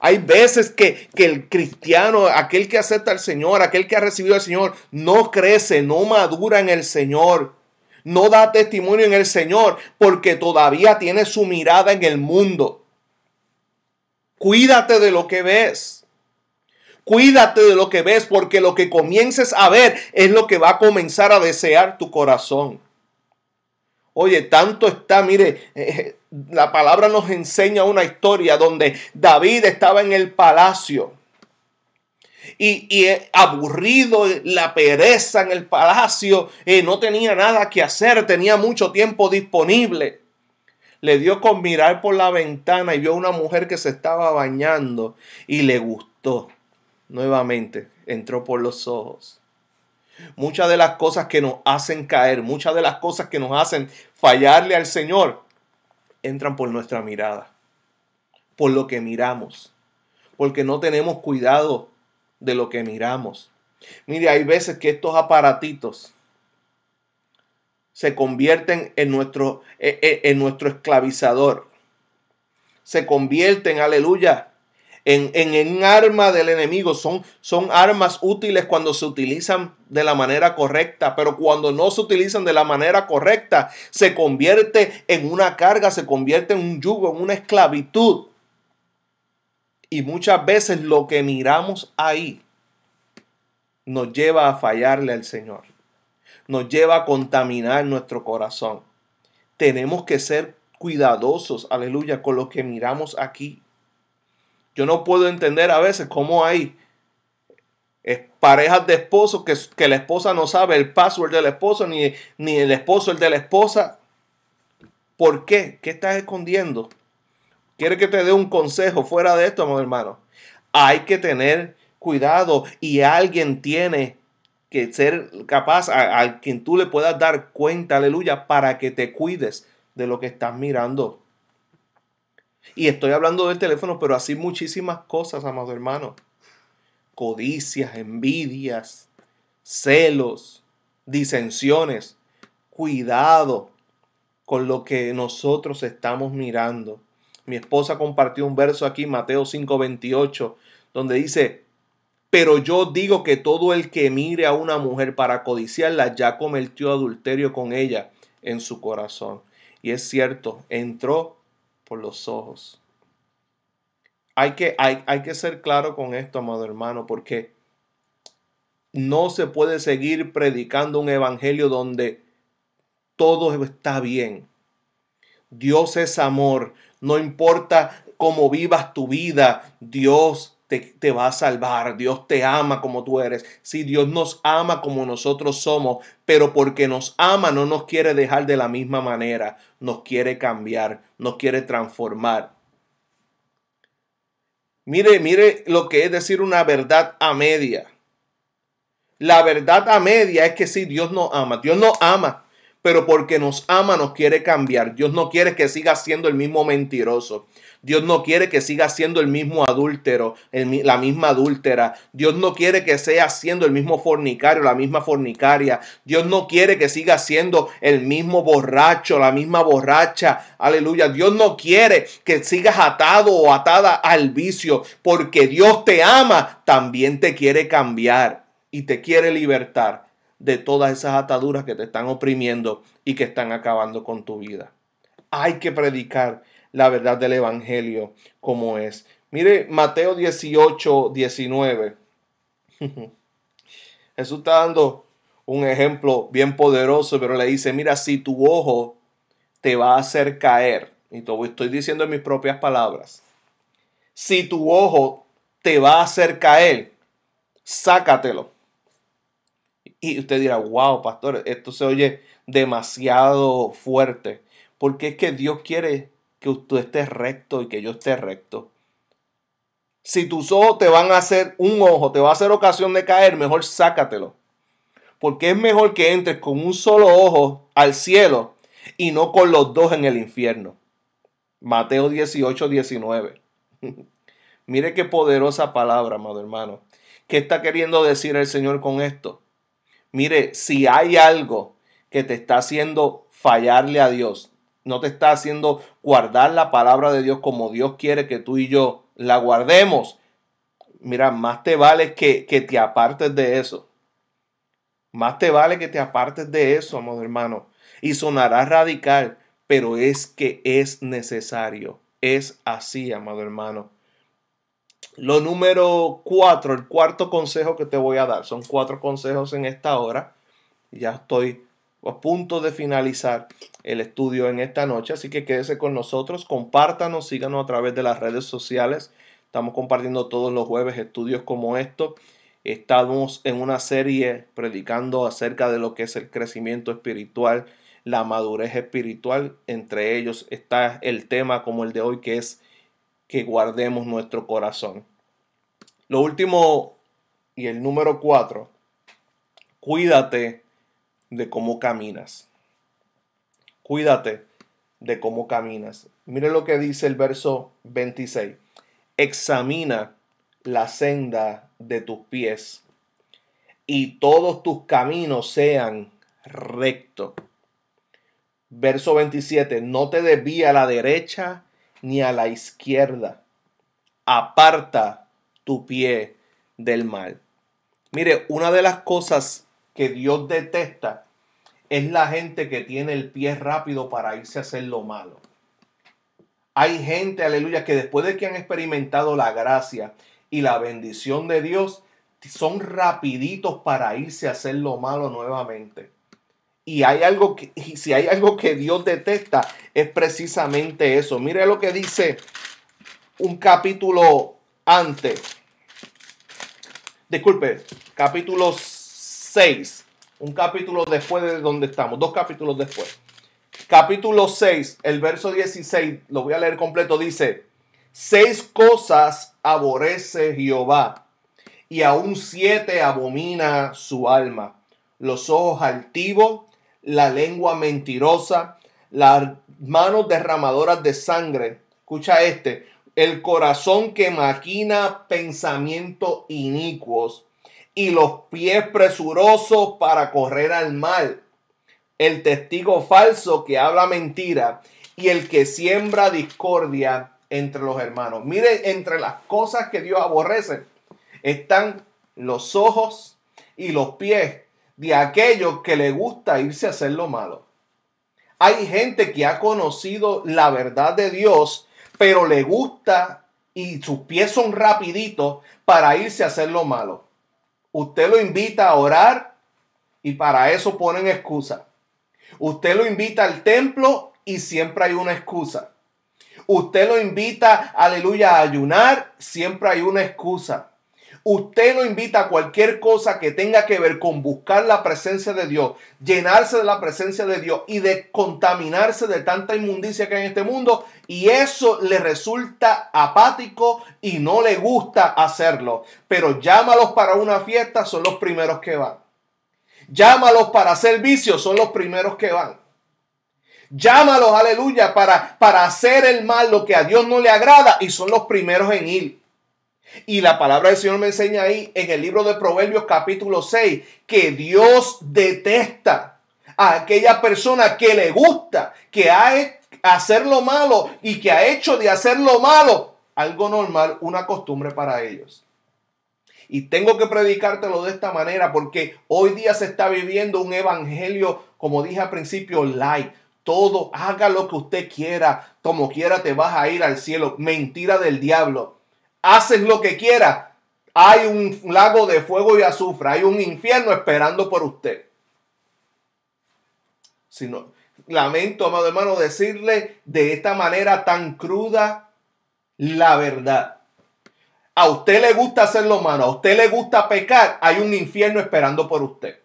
Hay veces que, que, el cristiano, aquel que acepta al Señor, aquel que ha recibido al Señor, no crece, no madura en el Señor, no da testimonio en el Señor, porque todavía tiene su mirada en el mundo. Cuídate de lo que ves. Cuídate de lo que ves, porque lo que comiences a ver es lo que va a comenzar a desear tu corazón. Oye, tanto está, mire, (laughs) eh, la palabra nos enseña una historia donde David estaba en el palacio. Y, eh, aburrido, la pereza en el palacio, eh, no tenía nada que hacer, tenía mucho tiempo disponible. Le dio con mirar por la ventana y vio a una mujer que se estaba bañando y le gustó. Nuevamente, entró por los ojos. Muchas de las cosas que nos hacen caer, muchas de las cosas que nos hacen fallarle al Señor, entran por nuestra mirada, por lo que miramos, porque no tenemos cuidado de lo que miramos. Mire, hay veces que estos aparatitos se convierten en nuestro, e, e, en nuestro esclavizador. Se convierten, aleluya, en, en, arma del enemigo. Son, son armas útiles cuando se utilizan de la manera correcta, pero cuando no se utilizan de la manera correcta, se convierte en una carga, se convierte en un yugo, en una esclavitud. Y muchas veces lo que miramos ahí nos lleva a fallarle al Señor, nos lleva a contaminar nuestro corazón. Tenemos que ser cuidadosos, aleluya, con lo que miramos aquí yo no puedo entender a veces cómo hay eh, parejas de esposos que, que la esposa no sabe el password del esposo, ni, ni el esposo el de la esposa. ¿Por qué? ¿Qué estás escondiendo? Quiere que te dé un consejo fuera de esto, hermano. Hay que tener cuidado y alguien tiene que ser capaz, a quien tú le puedas dar cuenta, aleluya, para que te cuides de lo que estás mirando. Y estoy hablando del teléfono, pero así muchísimas cosas, amado hermano. Codicias, envidias, celos, disensiones. Cuidado con lo que nosotros estamos mirando. Mi esposa compartió un verso aquí, Mateo 5:28, donde dice, pero yo digo que todo el que mire a una mujer para codiciarla ya cometió adulterio con ella en su corazón. Y es cierto, entró por los ojos. Hay que, hay, hay que ser claro con esto, amado hermano, porque no se puede seguir predicando un evangelio donde todo está bien. Dios es amor. No importa cómo vivas tu vida, Dios te, va a salvar, Dios te ama como tú eres. Si Dios nos ama como nosotros somos, pero porque nos ama no nos quiere dejar de la misma manera, nos quiere cambiar, nos quiere transformar. Mire, mire lo que es decir una verdad a media. La verdad a media es que sí, Dios nos ama, Dios nos ama, pero porque nos ama nos quiere cambiar. Dios no quiere que siga siendo el mismo mentiroso. Dios no quiere que siga siendo el mismo adúltero, la misma adúltera. Dios no quiere que sea siendo el mismo fornicario, la misma fornicaria. Dios no quiere que siga siendo el mismo borracho, la misma borracha. Aleluya. Dios no quiere que sigas atado o atada al vicio, porque Dios te ama, también te quiere cambiar y te quiere libertar de todas esas ataduras que te están oprimiendo y que están acabando con tu vida. Hay que predicar la verdad del Evangelio como es. Mire Mateo 18, 19. (laughs) Jesús está dando un ejemplo bien poderoso, pero le dice, mira, si tu ojo te va a hacer caer, y todo estoy diciendo en mis propias palabras, si tu ojo te va a hacer caer, sácatelo. Y usted dirá, wow, pastor, esto se oye demasiado fuerte, porque es que Dios quiere que tú estés recto y que yo esté recto. Si tus ojos te van a hacer un ojo, te va a hacer ocasión de caer, mejor sácatelo. Porque es mejor que entres con un solo ojo al cielo y no con los dos en el infierno. Mateo 18, 19. (laughs) Mire qué poderosa palabra, amado hermano. ¿Qué está queriendo decir el Señor con esto? Mire, si hay algo que te está haciendo fallarle a Dios, no te está haciendo guardar la palabra de Dios como Dios quiere que tú y yo la guardemos. Mira, más te vale que, te apartes de eso. Más te vale que te apartes de eso, amado hermano. Y sonará radical, pero es que es necesario. Es así, amado hermano. Lo número cuatro, el cuarto consejo que te voy a dar, son cuatro consejos en esta hora. Ya estoy a punto de finalizar el estudio en esta noche. Así que quédese con nosotros, compártanos, síganos a través de las redes sociales. Estamos compartiendo todos los jueves estudios como estos. Estamos en una serie predicando acerca de lo que es el crecimiento espiritual, la madurez espiritual. Entre ellos está el tema como el de hoy que es que guardemos nuestro corazón. Lo último y el número cuatro, cuídate de cómo caminas. Cuídate de cómo caminas. Mire lo que dice el verso 26. Examina la senda de tus pies y todos tus caminos sean Recto. Verso 27. No te desvíe a la derecha ni a la izquierda. Aparta tu pie del mal. Mire, una de las cosas que Dios detesta es la gente que tiene el pie rápido para irse a hacer lo malo. Hay gente, aleluya, que después de que han experimentado la gracia y la bendición de Dios, son rapiditos para irse a hacer lo malo nuevamente. Y hay algo que, si hay algo que Dios detesta, es precisamente eso. Mire lo que dice un capítulo antes. Disculpe, capítulo Seis, un capítulo después de donde estamos, dos capítulos después. Capítulo 6, el verso 16, lo voy a leer completo, dice, seis cosas aborrece Jehová y aún siete abomina su alma. Los ojos altivos, la lengua mentirosa, las manos derramadoras de sangre. Escucha este, el corazón que maquina pensamientos inicuos y los pies presurosos para correr al mal. El testigo falso que habla mentira y el que siembra discordia entre los hermanos. Mire, entre las cosas que Dios aborrece están los ojos y los pies de aquellos que le gusta irse a hacer lo malo. Hay gente que ha conocido la verdad de Dios, pero le gusta y sus pies son rapiditos para irse a hacer lo malo. Usted lo invita a orar y para eso ponen excusa. Usted lo invita al templo y siempre hay una excusa. Usted lo invita, aleluya, a ayunar, siempre hay una excusa. Usted no invita a cualquier cosa que tenga que ver con buscar la presencia de Dios, llenarse de la presencia de Dios y descontaminarse de tanta inmundicia que hay en este mundo. Y eso le resulta apático y no le gusta hacerlo. Pero llámalos para una fiesta, son los primeros que van. Llámalos para hacer vicios, son los primeros que van. Llámalos, aleluya, para, para hacer el mal, lo que a Dios no le agrada, y son los primeros en ir. Y la palabra del Señor me enseña ahí en el libro de Proverbios capítulo 6 que Dios detesta a aquella persona que le gusta, que ha hacer lo malo y que ha hecho de hacer lo malo algo normal, una costumbre para ellos. Y tengo que predicártelo de esta manera porque hoy día se está viviendo un evangelio, como dije al principio, light. Todo, haga lo que usted quiera, como quiera te vas a ir al cielo. Mentira del diablo haces lo que quieras, hay un lago de fuego y azufre, hay un infierno esperando por usted. Si no, lamento, amado hermano, decirle de esta manera tan cruda la verdad. A usted le gusta hacer lo malo, a usted le gusta pecar, hay un infierno esperando por usted.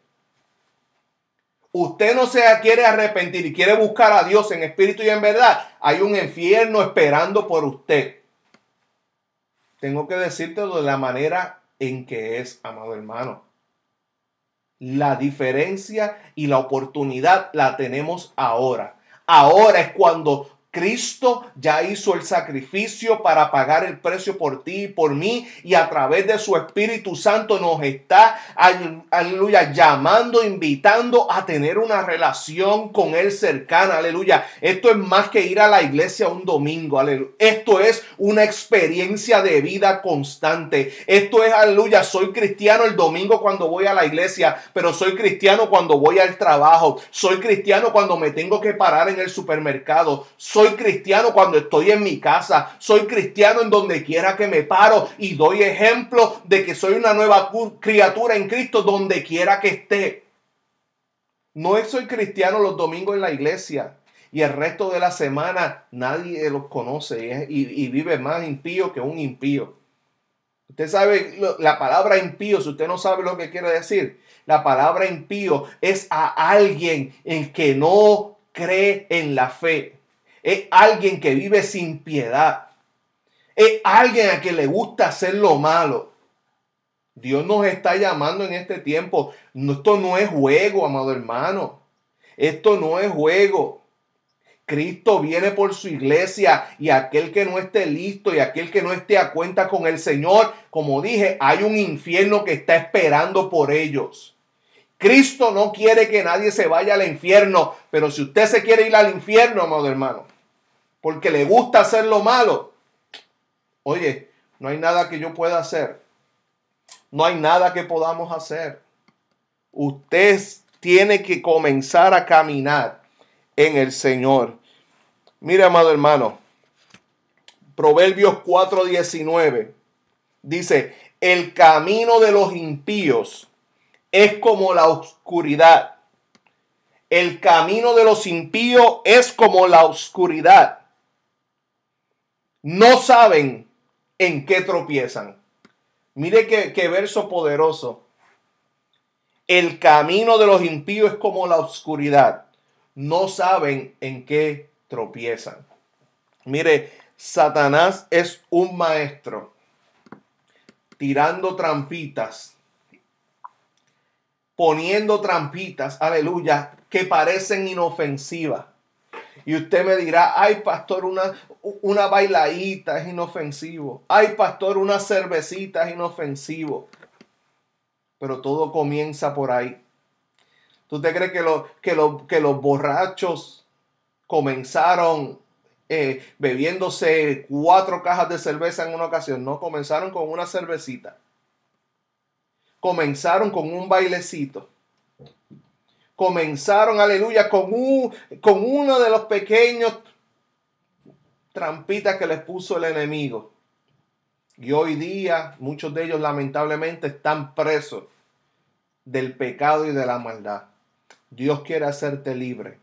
Usted no se quiere arrepentir y quiere buscar a Dios en espíritu y en verdad, hay un infierno esperando por usted tengo que decírtelo de la manera en que es, amado hermano. La diferencia y la oportunidad la tenemos ahora. Ahora es cuando Cristo ya hizo el sacrificio para pagar el precio por ti y por mí y a través de su Espíritu Santo nos está, aleluya, llamando, invitando a tener una relación con Él cercana, aleluya. Esto es más que ir a la iglesia un domingo, aleluya. Esto es una experiencia de vida constante. Esto es, aleluya, soy cristiano el domingo cuando voy a la iglesia, pero soy cristiano cuando voy al trabajo, soy cristiano cuando me tengo que parar en el supermercado, soy soy cristiano cuando estoy en mi casa. Soy cristiano en donde quiera que me paro. Y doy ejemplo de que soy una nueva criatura en Cristo donde quiera que esté. No soy cristiano los domingos en la iglesia. Y el resto de la semana nadie los conoce y, vive más impío que un impío. Usted sabe la palabra impío, si usted no sabe lo que quiere decir, la palabra impío es a alguien en que no cree en la fe es alguien que vive sin piedad. Es alguien a quien le gusta hacer lo malo. Dios nos está llamando en este tiempo. Esto no es juego, amado hermano. Esto no es juego. Cristo viene por su iglesia y aquel que no esté listo y aquel que no esté a cuenta con el Señor, como dije, hay un infierno que está esperando por ellos. Cristo no quiere que nadie se vaya al infierno, pero si usted se quiere ir al infierno, amado hermano, porque le gusta hacer lo malo. Oye, no hay nada que yo pueda hacer. No hay nada que podamos hacer. Usted tiene que comenzar a caminar en el Señor. Mire, amado hermano, Proverbios 4:19 dice, el camino de los impíos es como la oscuridad. El camino de los impíos es como la oscuridad, no saben en qué tropiezan. Mire qué, verso poderoso. El camino de los impíos es como la oscuridad. No saben en qué tropiezan. Mire, Satanás es un maestro tirando trampitas, poniendo trampitas, aleluya, que parecen inofensivas. Y usted me dirá, ay pastor, una, una bailadita es inofensivo. Ay pastor, una cervecita es inofensivo. Pero todo comienza por ahí. ¿Tú te crees que, que, que los borrachos comenzaron eh, bebiéndose cuatro cajas de cerveza en una ocasión? No, comenzaron con una cervecita. Comenzaron con un bailecito comenzaron, aleluya, con, con uno de los pequeños trampitas que les puso el enemigo. Y hoy día muchos de ellos lamentablemente están presos del pecado y de la maldad. Dios quiere hacerte libre.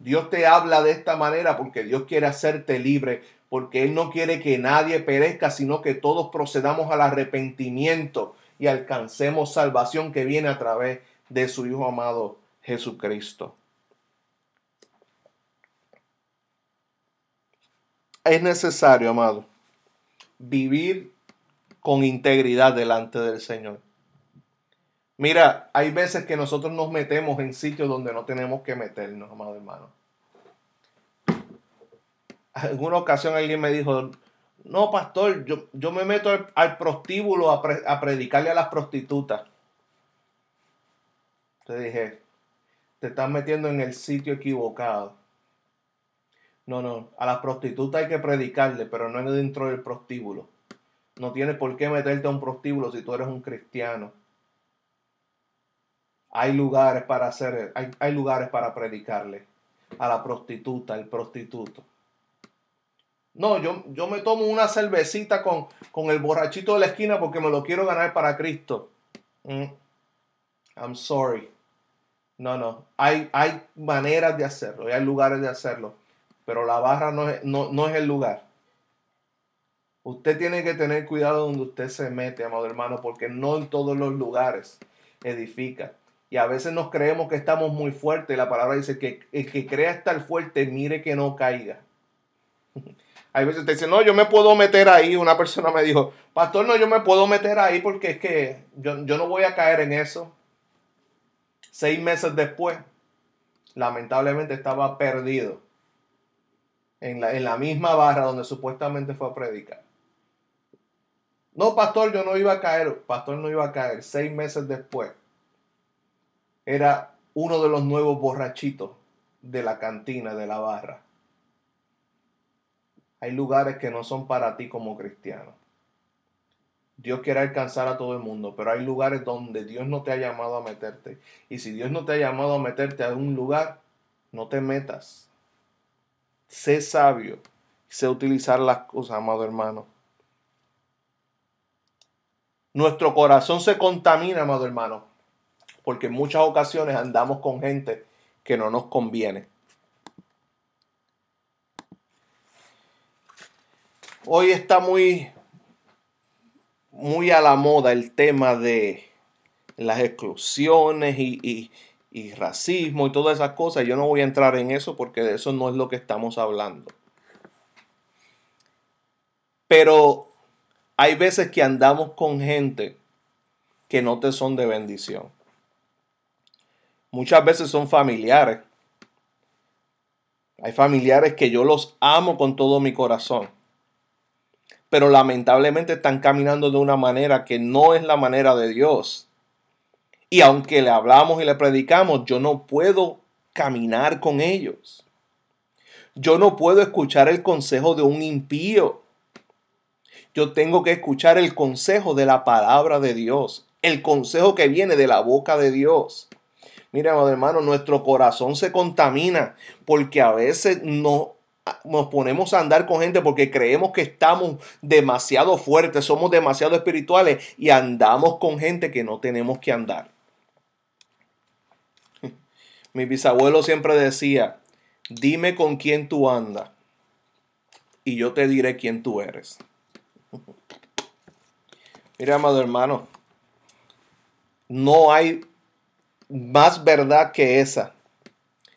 Dios te habla de esta manera porque Dios quiere hacerte libre, porque Él no quiere que nadie perezca, sino que todos procedamos al arrepentimiento y alcancemos salvación que viene a través de su Hijo amado Jesucristo. Es necesario, amado, vivir con integridad delante del Señor. Mira, hay veces que nosotros nos metemos en sitios donde no tenemos que meternos, amado hermano. En Alguna ocasión alguien me dijo, no, pastor, yo, yo me meto al, prostíbulo a, a predicarle a las prostitutas. Te dije, te estás metiendo en el sitio equivocado. No, no, a la prostituta hay que predicarle, pero no es dentro del prostíbulo. No tienes por qué meterte a un prostíbulo si tú eres un cristiano. Hay lugares para hacer, hay, lugares para predicarle a la prostituta, al prostituto. No, yo, yo, me tomo una cervecita con, con, el borrachito de la esquina porque me lo quiero ganar para Cristo. Mm. I'm sorry. No, no. Hay, hay maneras de hacerlo y hay lugares de hacerlo. Pero la barra no es, no, es el lugar. Usted tiene que tener cuidado donde usted se mete, amado hermano, porque no en todos los lugares edifica. Y a veces nos creemos que estamos muy fuertes. La palabra dice que el que crea estar fuerte, mire que no caiga. (laughs) Hay veces te dicen, no, yo me puedo meter ahí. Una persona me dijo, pastor, no, yo me puedo meter ahí porque es que yo, yo no voy a caer en eso. Seis meses después, lamentablemente estaba perdido en la, en la misma barra donde supuestamente fue a predicar. No, pastor, yo no iba a caer. Pastor no iba a caer. Seis meses después, era uno de los nuevos borrachitos de la cantina, de la barra. Hay lugares que no son para ti como cristiano. Dios quiere alcanzar a todo el mundo, pero hay lugares donde Dios no te ha llamado a meterte. Y si Dios no te ha llamado a meterte a un lugar, no te metas. Sé sabio, sé utilizar las cosas, amado hermano. Nuestro corazón se contamina, amado hermano, porque en muchas ocasiones andamos con gente que no nos conviene. Hoy está muy muy a la moda el tema de las exclusiones y, y racismo y todas esas cosas. Yo no voy a entrar en eso porque de eso no es lo que estamos hablando. Pero hay veces que andamos con gente que no te son de bendición. Muchas veces son familiares. Hay familiares que yo los amo con todo mi corazón pero lamentablemente están caminando de una manera que no es la manera de Dios. Y aunque le hablamos y le predicamos, yo no puedo caminar con ellos. Yo no puedo escuchar el consejo de un impío. Yo tengo que escuchar el consejo de la palabra de Dios, el consejo que viene de la boca de Dios. Mira, hermano, nuestro corazón se contamina porque a veces no nos ponemos a andar con gente porque creemos que estamos demasiado fuertes, somos demasiado espirituales y andamos con gente que no tenemos que andar. (laughs) Mi bisabuelo siempre decía, dime con quién tú andas y yo te diré quién tú eres. (laughs) Mira, amado hermano, no hay más verdad que esa.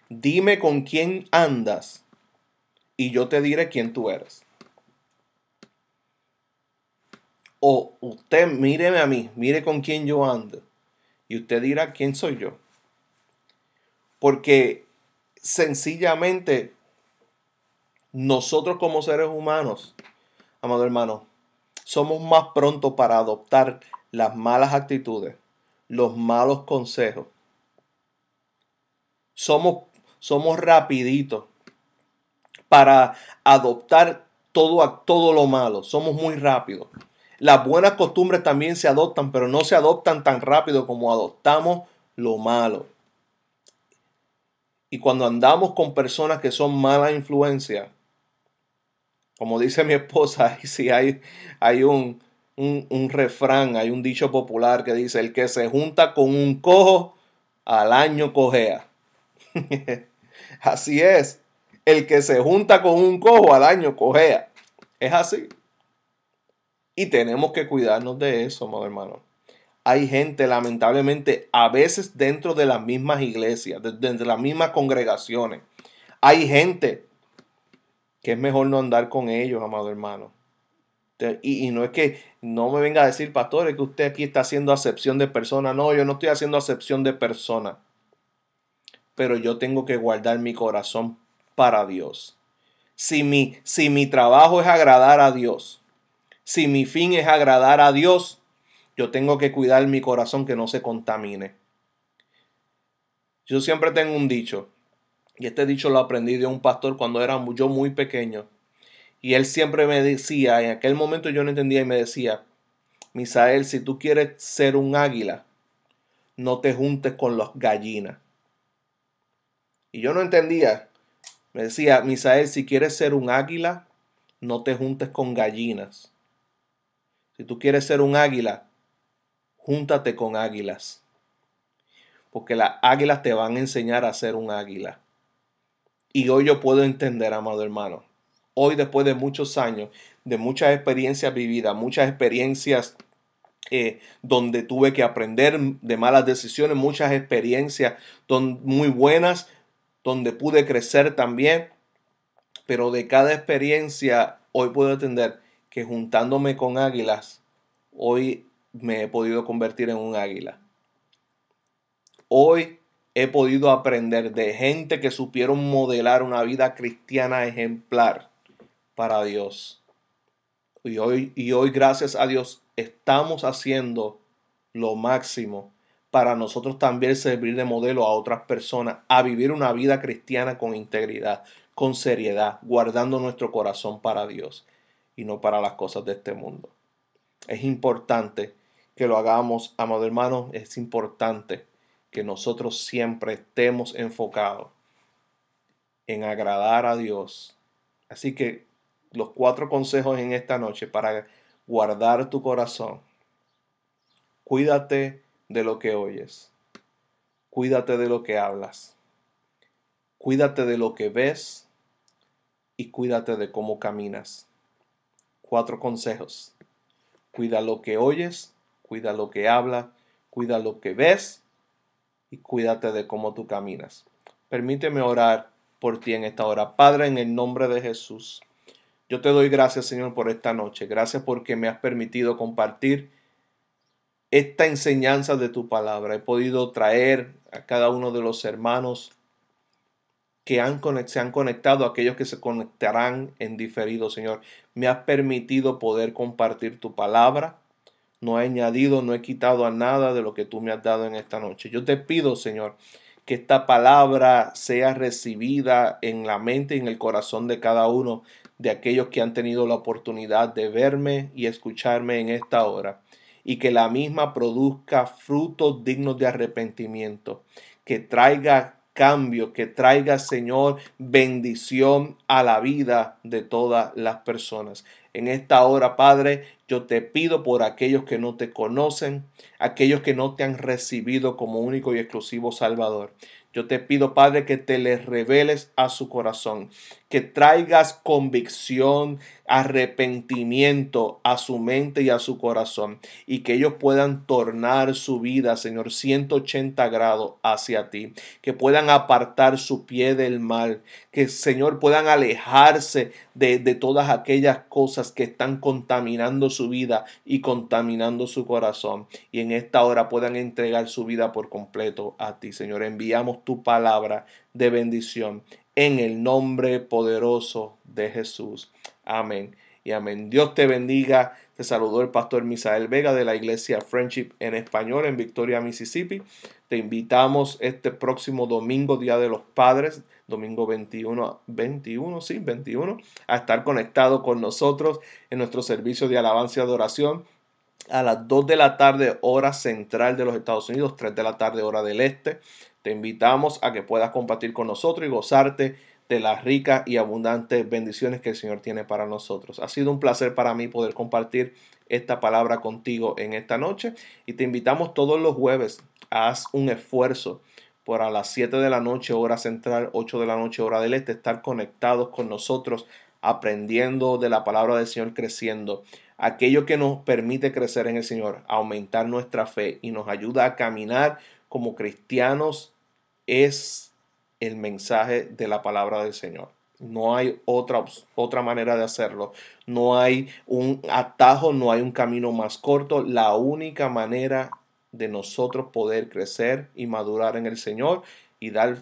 Dime con quién andas y yo te diré quién tú eres. O usted míreme a mí, mire con quién yo ando y usted dirá quién soy yo. Porque sencillamente nosotros como seres humanos, amado hermano, somos más pronto para adoptar las malas actitudes, los malos consejos. Somos, somos rapiditos para adoptar todo, todo lo malo. Somos muy rápidos. Las buenas costumbres también se adoptan, pero no se adoptan tan rápido como adoptamos lo malo. Y cuando andamos con personas que son mala influencia, como dice mi esposa, si (laughs) hay, hay un, un, refrán, hay un dicho popular que dice, el que se junta con un cojo, al año cojea. (laughs) Así es el que se junta con un cojo al año cojea. Es así. Y tenemos que cuidarnos de eso, amado hermano. Hay gente, lamentablemente, a veces dentro de las mismas iglesias, dentro de las mismas congregaciones. Hay gente que es mejor no andar con ellos, amado hermano. Y, no es que no me venga a decir, pastores, que usted aquí está haciendo acepción de persona. No, yo no estoy haciendo acepción de persona. Pero yo tengo que guardar mi corazón para Dios. Si mi, si mi trabajo es agradar a Dios, si mi fin es agradar a Dios, yo tengo que cuidar mi corazón que no se contamine. Yo siempre tengo un dicho, y este dicho lo aprendí de un pastor cuando era yo muy pequeño. Y él siempre me decía, en aquel momento yo no entendía y me decía, Misael, si tú quieres ser un águila, no te juntes con las gallinas. Y yo no entendía. Me decía, Misael, si quieres ser un águila, no te juntes con gallinas. Si tú quieres ser un águila, júntate con águilas. Porque las águilas te van a enseñar a ser un águila. Y hoy yo puedo entender, amado hermano. Hoy, después de muchos años, de muchas experiencias vividas, muchas experiencias eh, donde tuve que aprender de malas decisiones, muchas experiencias muy buenas, donde pude crecer también, pero de cada experiencia hoy puedo entender que juntándome con águilas, hoy me he podido convertir en un águila. Hoy he podido aprender de gente que supieron modelar una vida cristiana ejemplar para Dios. Y hoy, y hoy gracias a Dios, estamos haciendo lo máximo para nosotros también servir de modelo a otras personas, a vivir una vida cristiana con integridad, con seriedad, guardando nuestro corazón para Dios y no para las cosas de este mundo. Es importante que lo hagamos, amado hermano, es importante que nosotros siempre estemos enfocados en agradar a Dios. Así que los cuatro consejos en esta noche para guardar tu corazón. Cuídate de lo que oyes. Cuídate de lo que hablas. Cuídate de lo que ves y cuídate de cómo caminas. Cuatro consejos. Cuida lo que oyes, cuida lo que habla, cuida lo que ves y cuídate de cómo tú caminas. Permíteme orar por ti en esta hora. Padre, en el nombre de Jesús, yo te doy gracias, Señor, por esta noche. Gracias porque me has permitido compartir esta enseñanza de tu palabra. He podido traer a cada uno de los hermanos que han, se han conectado, aquellos que se conectarán en diferido, Señor. Me has permitido poder compartir tu palabra. No he añadido, no he quitado a nada de lo que tú me has dado en esta noche. Yo te pido, Señor, que esta palabra sea recibida en la mente y en el corazón de cada uno de aquellos que han tenido la oportunidad de verme y escucharme en esta hora y que la misma produzca frutos dignos de arrepentimiento, que traiga cambio, que traiga, Señor, bendición a la vida de todas las personas. En esta hora, Padre, yo te pido por aquellos que no te conocen, aquellos que no te han recibido como único y exclusivo Salvador. Yo te pido, Padre, que te les reveles a su corazón, que traigas convicción, arrepentimiento a su mente y a su corazón y que ellos puedan tornar su vida, Señor, 180 grados hacia ti, que puedan apartar su pie del mal, que, Señor, puedan alejarse de, de todas aquellas cosas que están contaminando su vida y contaminando su corazón y en esta hora puedan entregar su vida por completo a ti, Señor. Enviamos tu palabra de bendición en el nombre poderoso de Jesús. Amén y amén. Dios te bendiga. Te saludó el pastor Misael Vega de la iglesia Friendship en español en Victoria, Mississippi. Te invitamos este próximo domingo, Día de los Padres, domingo 21, 21, sí, 21, a estar conectado con nosotros en nuestro servicio de alabanza y adoración a las 2 de la tarde, hora central de los Estados Unidos, 3 de la tarde, hora del este. Te invitamos a que puedas compartir con nosotros y gozarte de las ricas y abundantes bendiciones que el Señor tiene para nosotros. Ha sido un placer para mí poder compartir esta palabra contigo en esta noche y te invitamos todos los jueves. Haz un esfuerzo por a las 7 de la noche hora central, 8 de la noche hora del este, estar conectados con nosotros, aprendiendo de la palabra del Señor, creciendo. Aquello que nos permite crecer en el Señor, aumentar nuestra fe y nos ayuda a caminar como cristianos es el mensaje de la palabra del Señor. No hay otra, otra manera de hacerlo. No hay un atajo, no hay un camino más corto. La única manera de nosotros poder crecer y madurar en el Señor y dar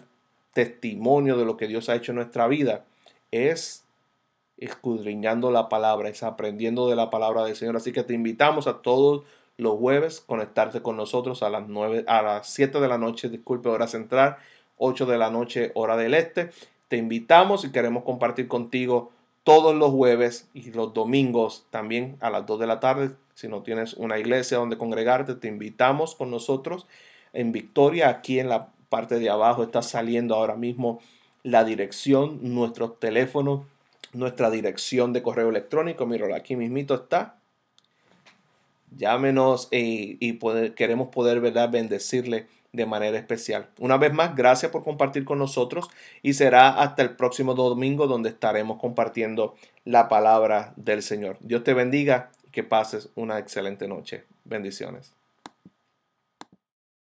testimonio de lo que Dios ha hecho en nuestra vida es escudriñando la palabra, es aprendiendo de la palabra del Señor. Así que te invitamos a todos los jueves, conectarte con nosotros a las 9, a las 7 de la noche, disculpe, hora central, 8 de la noche, hora del este. Te invitamos y queremos compartir contigo todos los jueves y los domingos también a las 2 de la tarde. Si no tienes una iglesia donde congregarte, te invitamos con nosotros en Victoria. Aquí en la parte de abajo está saliendo ahora mismo la dirección, nuestro teléfono, nuestra dirección de correo electrónico. Míralo, aquí mismito está llámenos y, queremos poder ¿verdad? bendecirle de manera especial. Una vez más, gracias por compartir con nosotros y será hasta el próximo domingo donde estaremos compartiendo la palabra del Señor. Dios te bendiga y que pases una excelente noche. Bendiciones.